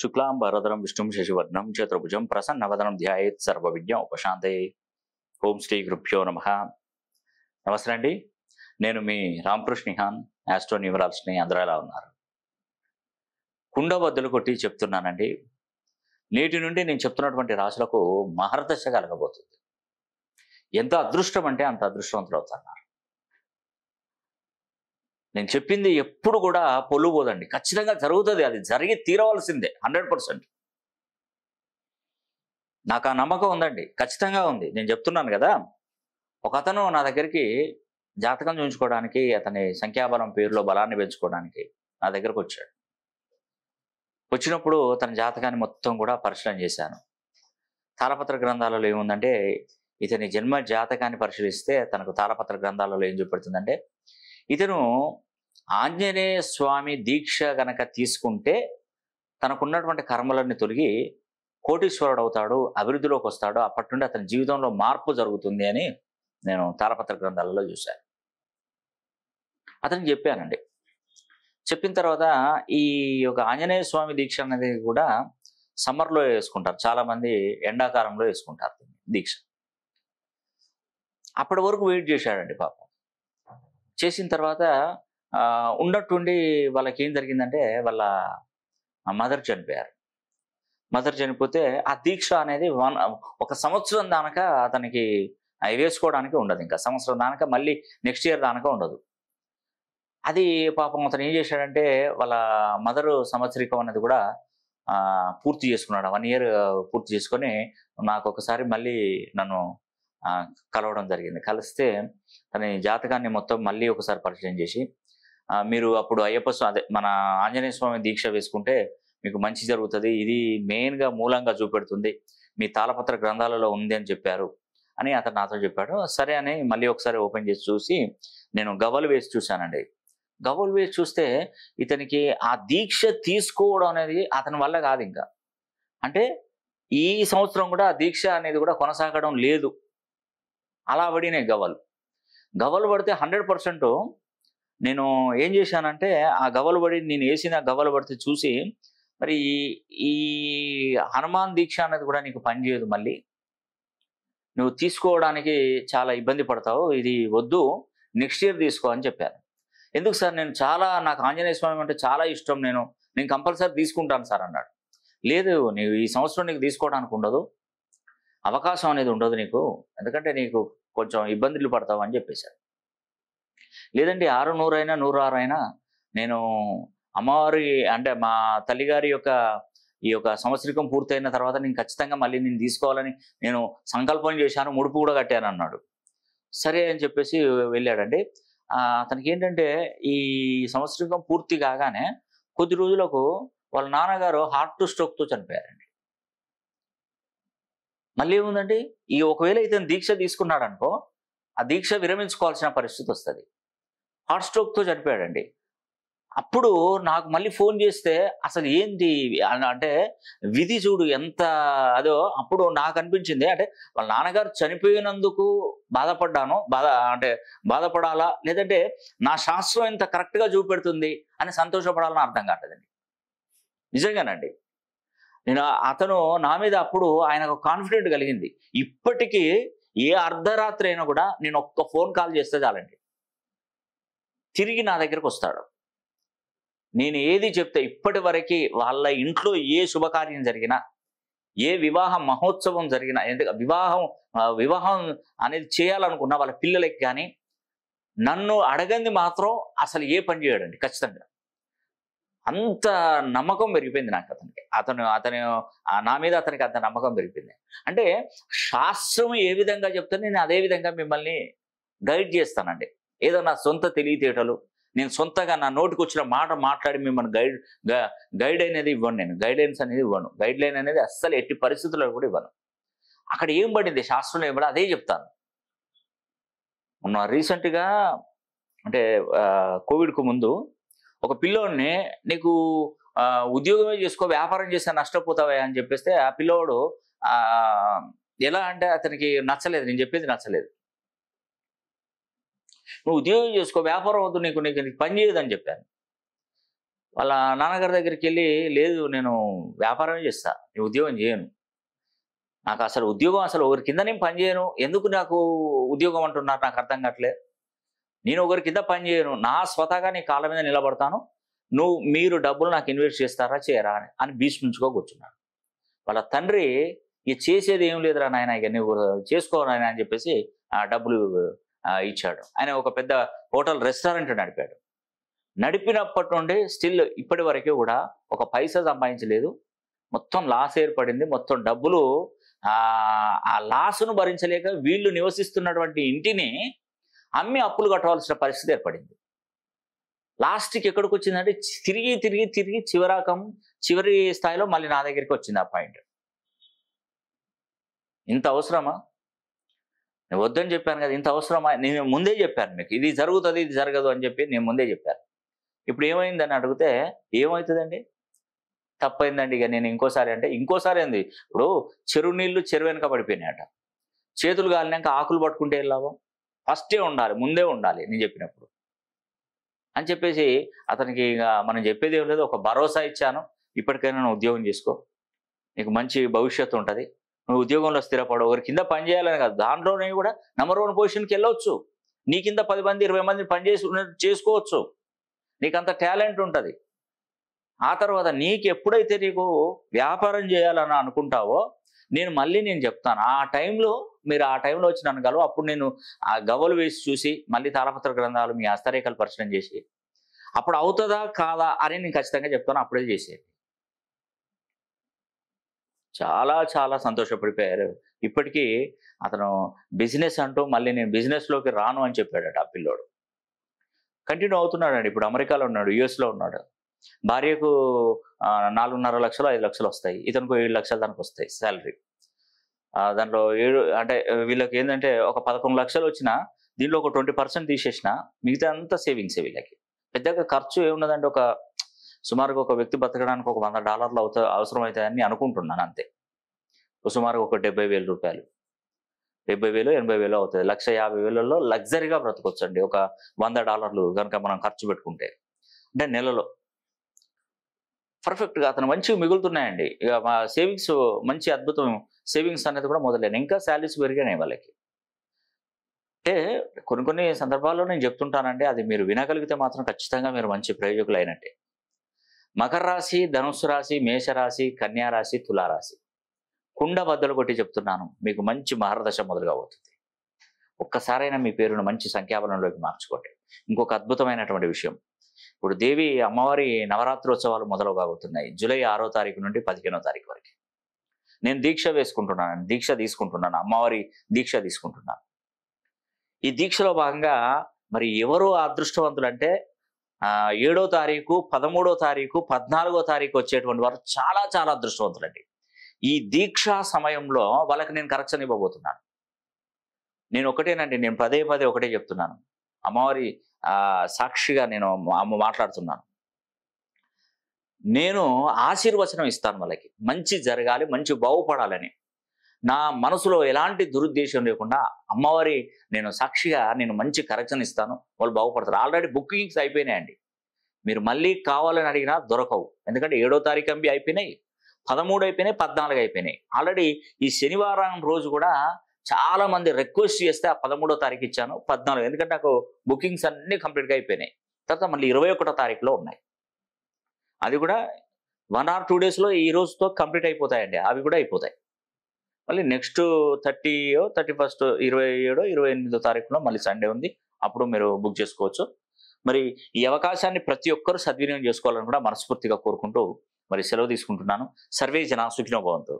శుక్లాం భరదరం విష్ణుం శశివర్ణం చతుర్భుజం ప్రసన్నవదనం సర్వ సర్వవిజ్ఞ ఉపశాంతే ఓం శ్రీ గురుభ్యో నమ నమస్తే అండి నేను మీ రామకృష్ణిహాన్ యాస్ట్రో న్యూమరాల్స్ని అందరూ ఎలా ఉన్నారు కుండ వద్దలు కొట్టి చెప్తున్నానండి నేటి నుండి నేను చెప్తున్నటువంటి రాశులకు మహర్దశ కలగబోతుంది ఎంత అదృష్టం అంటే అంత అదృష్టవంతులు అవుతున్నారు నేను చెప్పింది ఎప్పుడు కూడా పొలుపోదండి ఖచ్చితంగా జరుగుతుంది అది జరిగి తీరవలసిందే హండ్రెడ్ పర్సెంట్ నాకు ఆ నమ్మకం ఉందండి ఖచ్చితంగా ఉంది నేను చెప్తున్నాను కదా ఒక అతను నా దగ్గరికి జాతకం చూపించుకోవడానికి అతని సంఖ్యాబలం పేరులో బలాన్ని పెంచుకోవడానికి నా దగ్గరకు వచ్చాడు వచ్చినప్పుడు తన జాతకాన్ని మొత్తం కూడా పరిశీలన చేశాను తాళపత్ర గ్రంథాలలో ఏముందంటే ఇతని జన్మ జాతకాన్ని పరిశీలిస్తే తనకు తాళపత్ర గ్రంథాలలో ఏం చూపెడుతుందంటే ఇతను ఆంజనేయ స్వామి దీక్ష గనక తీసుకుంటే తనకున్నటువంటి కర్మలన్నీ తొలగి కోటీశ్వరుడు అవుతాడు అభివృద్ధిలోకి వస్తాడు అప్పటి నుండి అతని జీవితంలో మార్పు జరుగుతుంది అని నేను తారపత్ర గ్రంథాలలో చూశాను అతను చెప్పానండి చెప్పిన తర్వాత ఈ యొక్క ఆంజనేయ స్వామి దీక్ష అనేది కూడా సమ్మర్లో వేసుకుంటారు చాలామంది ఎండాకాలంలో వేసుకుంటారు దీక్ష అప్పటి వరకు వెయిట్ చేశాడండి పాపం చేసిన తర్వాత ఉన్నట్టుండి వాళ్ళకి ఏం జరిగిందంటే వాళ్ళ మదర్ చనిపోయారు మదర్ చనిపోతే ఆ దీక్ష అనేది వన్ ఒక సంవత్సరం దానక అతనికి వేసుకోవడానికి ఉండదు ఇంకా సంవత్సరం దానక మళ్ళీ నెక్స్ట్ ఇయర్ దానక ఉండదు అది పాపం అతను ఏం చేశాడంటే వాళ్ళ మదర్ సంవత్సరికం అనేది కూడా పూర్తి చేసుకున్నాడు వన్ ఇయర్ పూర్తి చేసుకొని నాకు ఒకసారి మళ్ళీ నన్ను కలవడం జరిగింది కలిస్తే తన జాతకాన్ని మొత్తం మళ్ళీ ఒకసారి పరిచయం చేసి మీరు అప్పుడు అయ్యప్ప స్వామి అదే మన ఆంజనేయ స్వామి దీక్ష వేసుకుంటే మీకు మంచి జరుగుతుంది ఇది మెయిన్గా మూలంగా చూపెడుతుంది మీ తాళపత్ర గ్రంథాలలో ఉంది అని చెప్పారు అని అతను నాతో చెప్పాడు సరే అని మళ్ళీ ఒకసారి ఓపెన్ చేసి చూసి నేను గవ్వలు వేసి చూశానండి గవలు వేసి చూస్తే ఇతనికి ఆ దీక్ష తీసుకోవడం అనేది అతని వల్ల కాదు ఇంకా అంటే ఈ సంవత్సరం కూడా ఆ దీక్ష అనేది కూడా కొనసాగడం లేదు అలా పడినాయి గవలు గవలు పడితే హండ్రెడ్ పర్సెంట్ నేను ఏం చేశానంటే ఆ గవలు పడి నేను వేసిన గవలు పడితే చూసి మరి ఈ హనుమాన్ దీక్ష అనేది కూడా నీకు పనిచేయదు మళ్ళీ నువ్వు తీసుకోవడానికి చాలా ఇబ్బంది పడతావు ఇది వద్దు నెక్స్ట్ ఇయర్ తీసుకో అని చెప్పారు ఎందుకు సార్ నేను చాలా నాకు ఆంజనేయ స్వామి అంటే చాలా ఇష్టం నేను నేను కంపల్సరీ తీసుకుంటాను సార్ అన్నాడు లేదు నీవు ఈ సంవత్సరం నీకు తీసుకోవడానికి ఉండదు అవకాశం అనేది ఉండదు నీకు ఎందుకంటే నీకు కొంచెం ఇబ్బందులు పడతావు అని చెప్పేశారు లేదండి ఆరు నూరైనా నూరు ఆరైనా నేను అమ్మవారి అంటే మా తల్లిగారి యొక్క ఈ యొక్క సంవత్సరికం పూర్తయిన తర్వాత నేను ఖచ్చితంగా మళ్ళీ నేను తీసుకోవాలని నేను సంకల్పం చేశాను ముడుపు కూడా కట్టాను అన్నాడు సరే అని చెప్పేసి వెళ్ళాడండి అతనికి ఏంటంటే ఈ సంవత్సరికం పూర్తి కాగానే కొద్ది రోజులకు వాళ్ళ నాన్నగారు హార్ట్ స్ట్రోక్తో చనిపోయారండి మళ్ళీ ఏముందండి ఈ ఒకవేళ ఇతను దీక్ష తీసుకున్నాడు అనుకో ఆ దీక్ష విరమించుకోవాల్సిన పరిస్థితి వస్తుంది హార్ట్ స్ట్రోక్తో చనిపోయాడండి అప్పుడు నాకు మళ్ళీ ఫోన్ చేస్తే అసలు ఏంది అంటే విధి చూడు ఎంత అదో అప్పుడు నాకు అనిపించింది అంటే వాళ్ళ నాన్నగారు చనిపోయినందుకు బాధపడ్డాను బాధ అంటే బాధపడాలా లేదంటే నా శాస్త్రం ఇంత కరెక్ట్గా చూపెడుతుంది అని సంతోషపడాలని అర్థం కావట్లేదండి నిజంగానండి నేను అతను నా మీద అప్పుడు ఆయనకు కాన్ఫిడెంట్ కలిగింది ఇప్పటికీ ఏ అర్ధరాత్రి అయినా కూడా నేను ఒక్క ఫోన్ కాల్ చేస్తే చాలండి తిరిగి నా దగ్గరకు వస్తాడు నేను ఏది చెప్తే ఇప్పటి వరకు వాళ్ళ ఇంట్లో ఏ శుభకార్యం జరిగినా ఏ వివాహ మహోత్సవం జరిగినా ఎందుకంటే వివాహం వివాహం అనేది చేయాలనుకున్న వాళ్ళ పిల్లలకి కానీ నన్ను అడగంది మాత్రం అసలు ఏ పని చేయడండి ఖచ్చితంగా అంత నమ్మకం పెరిగిపోయింది నాకు అతనికి అతను అతను నా మీద అతనికి అంత నమ్మకం పెరిగిపోయింది అంటే శాస్త్రం ఏ విధంగా చెప్తే నేను అదే విధంగా మిమ్మల్ని గైడ్ చేస్తానండి ఏదో నా సొంత తెలివితేటలు నేను సొంతగా నా నోటికి వచ్చిన మాట మాట్లాడి మిమ్మల్ని గైడ్ గైడ్ అనేది ఇవ్వను నేను లైన్స్ అనేది ఇవ్వను గైడ్ లైన్ అనేది అస్సలు ఎట్టి పరిస్థితుల్లో కూడా ఇవ్వను అక్కడ ఏం పడింది శాస్త్రంలో ఏం అదే చెప్తాను మొన్న రీసెంట్గా అంటే కోవిడ్కు ముందు ఒక పిల్లోడిని నీకు ఉద్యోగమే చేసుకో వ్యాపారం చేస్తే నష్టపోతావే అని చెప్పేస్తే ఆ పిల్లోడు ఎలా అంటే అతనికి నచ్చలేదు నేను చెప్పేది నచ్చలేదు నువ్వు ఉద్యోగం చేసుకో వ్యాపారం వద్దు నీకు నీకు నీకు పని అని చెప్పాను వాళ్ళ నాన్నగారి దగ్గరికి వెళ్ళి లేదు నేను వ్యాపారమే చేస్తా నేను ఉద్యోగం చేయను నాకు అసలు ఉద్యోగం అసలు ఒకరి కింద నేను పనిచేయను ఎందుకు నాకు ఉద్యోగం అంటున్నారు నాకు అర్థం కావట్లేదు నేను ఒకరి కింద పనిచేయను నా స్వతహాగా నీ కాళ్ళ మీద నిలబడతాను నువ్వు మీరు డబ్బులు నాకు ఇన్వెస్ట్ చేస్తారా చేయరా అని అని బీష్మించుకో కూర్చున్నాడు వాళ్ళ తండ్రి ఇక చేసేది ఏం లేదురా నాయన ఇక నువ్వు చేసుకోరాయన అని చెప్పేసి ఆ డబ్బులు ఇచ్చాడు ఆయన ఒక పెద్ద హోటల్ రెస్టారెంట్ నడిపాడు నడిపినప్పటి నుండి స్టిల్ ఇప్పటి వరకు కూడా ఒక పైసా సంపాదించలేదు మొత్తం లాస్ ఏర్పడింది మొత్తం డబ్బులు ఆ లాసును భరించలేక వీళ్ళు నివసిస్తున్నటువంటి ఇంటిని అమ్మి అప్పులు కట్టవలసిన పరిస్థితి ఏర్పడింది లాస్ట్కి ఎక్కడికి వచ్చిందంటే తిరిగి తిరిగి తిరిగి చివరాకం చివరి స్థాయిలో మళ్ళీ నా దగ్గరికి వచ్చింది ఆ పాయింట్ ఇంత అవసరమా నేను వద్దని చెప్పాను కదా ఇంత అవసరమా నేను ముందే చెప్పాను మీకు ఇది జరుగుతుంది ఇది జరగదు అని చెప్పి నేను ముందే చెప్పాను ఇప్పుడు ఏమైందని అడిగితే ఏమవుతుందండి తప్పైందండి ఇక నేను ఇంకోసారి అంటే ఇంకోసారి ఏంది ఇప్పుడు చెరువు నీళ్లు చెరువు వెనక పడిపోయినాయట చేతులు కాలినాక ఆకులు పట్టుకుంటే లాభం ఫస్టే ఉండాలి ముందే ఉండాలి నేను చెప్పినప్పుడు అని చెప్పేసి అతనికి ఇక మనం చెప్పేది ఏం లేదు ఒక భరోసా ఇచ్చాను ఇప్పటికైనా నువ్వు ఉద్యోగం చేసుకో నీకు మంచి భవిష్యత్తు ఉంటుంది నువ్వు ఉద్యోగంలో స్థిరపడవు ఒకరి కింద పనిచేయాలని కాదు దాంట్లోనే కూడా నెంబర్ వన్ పొజిషన్కి వెళ్ళవచ్చు నీ కింద పది మంది ఇరవై పని పనిచేసి చేసుకోవచ్చు నీకంత టాలెంట్ ఉంటుంది ఆ తర్వాత నీకు ఎప్పుడైతే నీకు వ్యాపారం చేయాలని అనుకుంటావో నేను మళ్ళీ నేను చెప్తాను ఆ టైంలో మీరు ఆ టైంలో వచ్చి నన్ను గలవు అప్పుడు నేను ఆ గవలు వేసి చూసి మళ్ళీ తాళపత్ర గ్రంథాలు మీ హస్తరేఖలు పరిచయం చేసి అప్పుడు అవుతుందా కాదా అని నేను ఖచ్చితంగా చెప్తాను అప్పుడే చేసేది చాలా చాలా సంతోషపడిపోయారు ఇప్పటికీ అతను బిజినెస్ అంటూ మళ్ళీ నేను బిజినెస్లోకి రాను అని చెప్పాడట ఆ పిల్లోడు కంటిన్యూ అవుతున్నాడండి ఇప్పుడు అమెరికాలో ఉన్నాడు యుఎస్లో ఉన్నాడు భార్యకు నాలుగున్నర లక్షలు ఐదు లక్షలు వస్తాయి ఇతనికి ఏడు లక్షలు దానికి వస్తాయి శాలరీ దాంట్లో ఏడు అంటే వీళ్ళకి ఏంటంటే ఒక పదకొండు లక్షలు వచ్చినా దీంట్లో ఒక ట్వంటీ పర్సెంట్ తీసేసిన మిగతా అంతా సేవింగ్స్ వీళ్ళకి పెద్దగా ఖర్చు ఏమున్నదండి ఒక సుమారుగా ఒక వ్యక్తి బతకడానికి ఒక వంద డాలర్లు అవుతా అవసరం అవుతాయని అనుకుంటున్నాను అంతే సుమారుగా ఒక డెబ్బై వేల రూపాయలు డెబ్బై వేలు ఎనభై వేలు అవుతుంది లక్ష యాభై వేలలో లగ్జరీగా బ్రతకొచ్చండి ఒక వంద డాలర్లు కనుక మనం ఖర్చు పెట్టుకుంటే అంటే నెలలో పర్ఫెక్ట్గా అతను మంచిగా మిగులుతున్నాయండి ఇక మా సేవింగ్స్ మంచి అద్భుతం సేవింగ్స్ అనేది కూడా మొదలైన ఇంకా శాలరీస్ పెరిగినాయి వాళ్ళకి అంటే కొన్ని కొన్ని సందర్భాల్లో నేను చెప్తుంటానండి అది మీరు వినగలిగితే మాత్రం ఖచ్చితంగా మీరు మంచి ప్రయోజకులు అయినట్టే మకర రాశి ధనుస్సు రాశి మేషరాశి కన్యారాశి తులారాశి కుండ బద్దలు కొట్టి చెప్తున్నాను మీకు మంచి మహారదశ మొదలుగా అవుతుంది ఒక్కసారైనా మీ పేరును మంచి సంఖ్యాబలంలోకి మార్చుకోండి ఇంకొక అద్భుతమైనటువంటి విషయం ఇప్పుడు దేవి అమ్మవారి నవరాత్రోత్సవాలు మొదలు కాబోతున్నాయి జూలై ఆరో తారీఖు నుండి పదిహేనో తారీఖు వరకు నేను దీక్ష వేసుకుంటున్నాను దీక్ష తీసుకుంటున్నాను అమ్మవారి దీక్ష తీసుకుంటున్నాను ఈ దీక్షలో భాగంగా మరి ఎవరు అదృష్టవంతులు అంటే ఏడో తారీఖు పదమూడో తారీఖు పద్నాలుగో తారీఖు వచ్చేటువంటి వారు చాలా చాలా అదృష్టవంతులండి ఈ దీక్షా సమయంలో వాళ్ళకి నేను కరెక్షన్ ఇవ్వబోతున్నాను నేను ఒకటేనండి నేను పదే పదే ఒకటే చెప్తున్నాను అమ్మవారి సాక్షిగా నేను అమ్మ మాట్లాడుతున్నాను నేను ఆశీర్వచనం ఇస్తాను వాళ్ళకి మంచి జరగాలి మంచి బాగుపడాలని నా మనసులో ఎలాంటి దురుద్దేశం లేకుండా అమ్మవారి నేను సాక్షిగా నేను మంచి కరెక్షన్ ఇస్తాను వాళ్ళు బాగుపడతారు ఆల్రెడీ బుకింగ్స్ అయిపోయినాయండి మీరు మళ్ళీ కావాలని అడిగినా దొరకవు ఎందుకంటే ఏడో తారీఖు అంబి అయిపోయినాయి పదమూడు అయిపోయినాయి పద్నాలుగు అయిపోయినాయి ఆల్రెడీ ఈ శనివారం రోజు కూడా చాలా మంది రిక్వెస్ట్ చేస్తే ఆ పదమూడో తారీఖు ఇచ్చాను పద్నాలుగు ఎందుకంటే నాకు బుకింగ్స్ అన్నీ కంప్లీట్గా అయిపోయినాయి తర్వాత మళ్ళీ ఇరవై ఒకటో తారీఖులో ఉన్నాయి అది కూడా వన్ ఆర్ టూ డేస్లో ఈ రోజుతో కంప్లీట్ అయిపోతాయండి అవి కూడా అయిపోతాయి మళ్ళీ నెక్స్ట్ థర్టీయో థర్టీ ఫస్ట్ ఇరవై ఏడో ఇరవై ఎనిమిదో తారీఖులో మళ్ళీ సండే ఉంది అప్పుడు మీరు బుక్ చేసుకోవచ్చు మరి ఈ అవకాశాన్ని ప్రతి ఒక్కరూ సద్వినియోగం చేసుకోవాలని కూడా మనస్ఫూర్తిగా కోరుకుంటూ మరి సెలవు తీసుకుంటున్నాను సర్వే జనా సుఖినోభవంతో